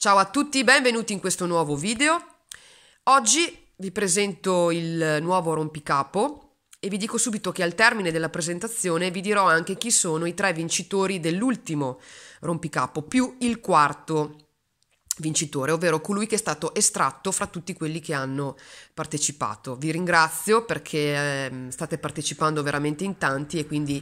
Ciao a tutti, benvenuti in questo nuovo video. Oggi vi presento il nuovo rompicapo e vi dico subito che al termine della presentazione vi dirò anche chi sono i tre vincitori dell'ultimo rompicapo più il quarto vincitore, ovvero colui che è stato estratto fra tutti quelli che hanno partecipato. Vi ringrazio perché eh, state partecipando veramente in tanti e quindi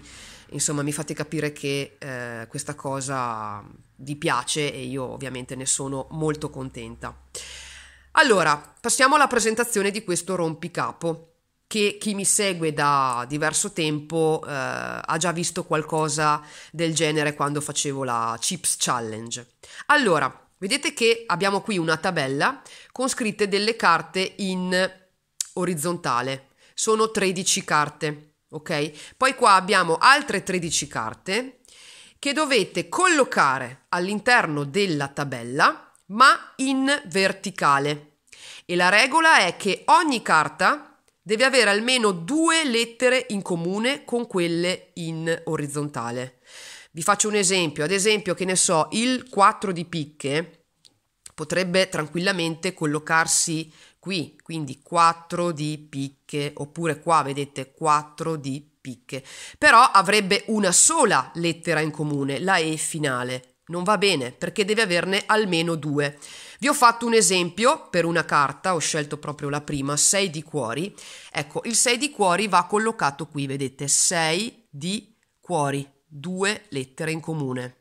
insomma mi fate capire che eh, questa cosa vi piace e io ovviamente ne sono molto contenta. Allora, passiamo alla presentazione di questo rompicapo che chi mi segue da diverso tempo eh, ha già visto qualcosa del genere quando facevo la Chips Challenge. Allora, Vedete che abbiamo qui una tabella con scritte delle carte in orizzontale. Sono 13 carte ok? Poi qua abbiamo altre 13 carte che dovete collocare all'interno della tabella ma in verticale e la regola è che ogni carta deve avere almeno due lettere in comune con quelle in orizzontale. Vi faccio un esempio, ad esempio che ne so, il 4 di picche potrebbe tranquillamente collocarsi qui, quindi 4 di picche, oppure qua vedete 4 di picche, però avrebbe una sola lettera in comune, la E finale. Non va bene perché deve averne almeno due. Vi ho fatto un esempio per una carta, ho scelto proprio la prima, 6 di cuori. Ecco, il 6 di cuori va collocato qui, vedete, 6 di cuori, due lettere in comune.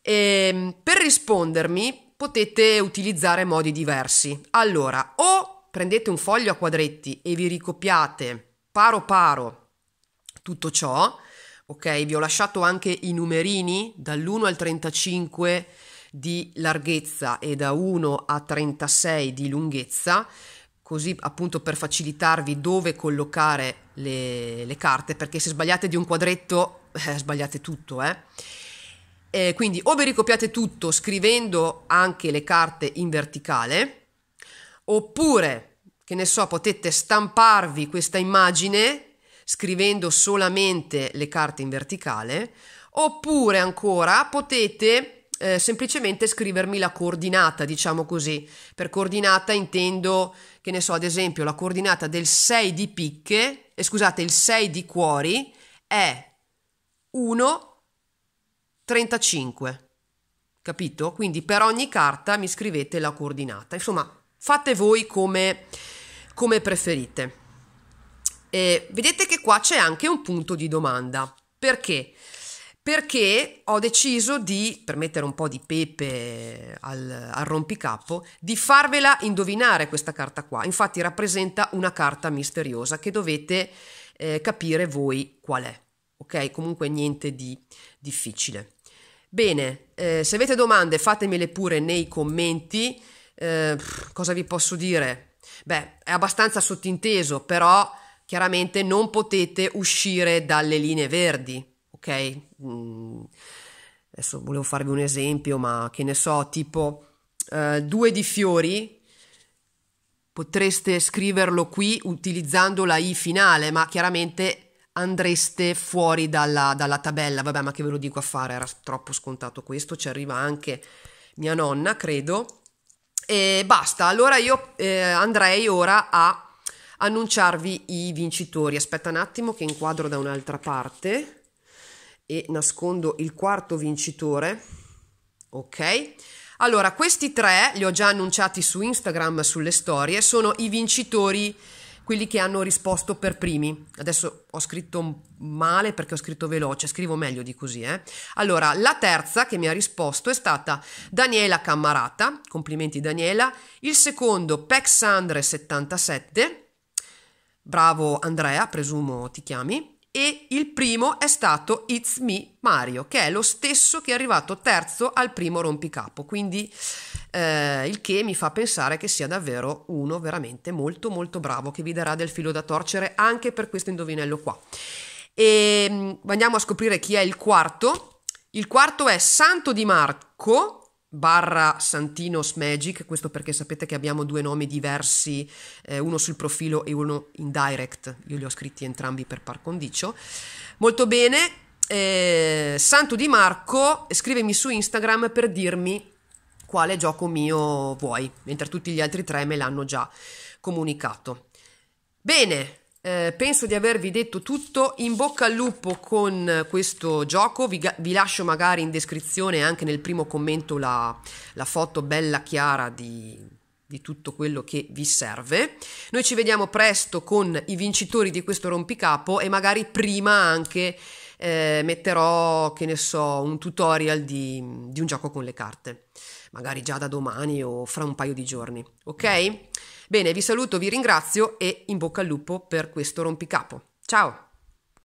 E ehm, per rispondermi potete utilizzare modi diversi. Allora, o prendete un foglio a quadretti e vi ricopiate paro paro tutto ciò, ok? Vi ho lasciato anche i numerini dall'1 al 35 di larghezza e da 1 a 36 di lunghezza, così appunto per facilitarvi dove collocare le, le carte, perché se sbagliate di un quadretto eh, sbagliate tutto, eh? Eh, quindi o vi ricopiate tutto scrivendo anche le carte in verticale, oppure, che ne so, potete stamparvi questa immagine scrivendo solamente le carte in verticale, oppure ancora potete eh, semplicemente scrivermi la coordinata, diciamo così. Per coordinata intendo, che ne so, ad esempio, la coordinata del 6 di picche, eh, scusate, il 6 di cuori è 1 35. Capito? Quindi per ogni carta mi scrivete la coordinata. Insomma, fate voi come, come preferite. E vedete che qua c'è anche un punto di domanda. Perché? Perché ho deciso di, per mettere un po' di pepe al, al rompicapo, di farvela indovinare questa carta qua. Infatti rappresenta una carta misteriosa che dovete eh, capire voi qual è ok? Comunque niente di difficile. Bene, eh, se avete domande fatemele pure nei commenti. Eh, cosa vi posso dire? Beh, è abbastanza sottinteso, però chiaramente non potete uscire dalle linee verdi, ok? Mm, adesso volevo farvi un esempio, ma che ne so, tipo eh, due di fiori, potreste scriverlo qui utilizzando la I finale, ma chiaramente andreste fuori dalla, dalla, tabella. Vabbè, ma che ve lo dico a fare, era troppo scontato questo, ci arriva anche mia nonna, credo. E basta, allora io eh, andrei ora a annunciarvi i vincitori. Aspetta un attimo che inquadro da un'altra parte e nascondo il quarto vincitore. Ok. Allora, questi tre li ho già annunciati su Instagram, sulle storie, sono i vincitori quelli che hanno risposto per primi. Adesso ho scritto male perché ho scritto veloce, scrivo meglio di così. Eh? Allora, la terza che mi ha risposto è stata Daniela Cammarata, complimenti Daniela, il secondo Pexandre77, bravo Andrea, presumo ti chiami, e il primo è stato It's Me Mario, che è lo stesso che è arrivato terzo al primo rompicapo, quindi eh, il che mi fa pensare che sia davvero uno veramente molto molto bravo che vi darà del filo da torcere anche per questo indovinello qua. E ehm, andiamo a scoprire chi è il quarto. Il quarto è Santo Di Marco barra Santinos Magic, questo perché sapete che abbiamo due nomi diversi, eh, uno sul profilo e uno in direct, io li ho scritti entrambi per par condicio. Molto bene, eh, Santo Di Marco, scrivimi su Instagram per dirmi quale gioco mio vuoi, mentre tutti gli altri tre me l'hanno già comunicato. Bene, eh, penso di avervi detto tutto, in bocca al lupo con questo gioco, vi, vi lascio magari in descrizione anche nel primo commento la, la foto bella chiara di, di, tutto quello che vi serve. Noi ci vediamo presto con i vincitori di questo rompicapo e magari prima anche eh, metterò, che ne so, un tutorial di, di un gioco con le carte, magari già da domani o fra un paio di giorni, ok? Bene, vi saluto, vi ringrazio e in bocca al lupo per questo rompicapo. Ciao!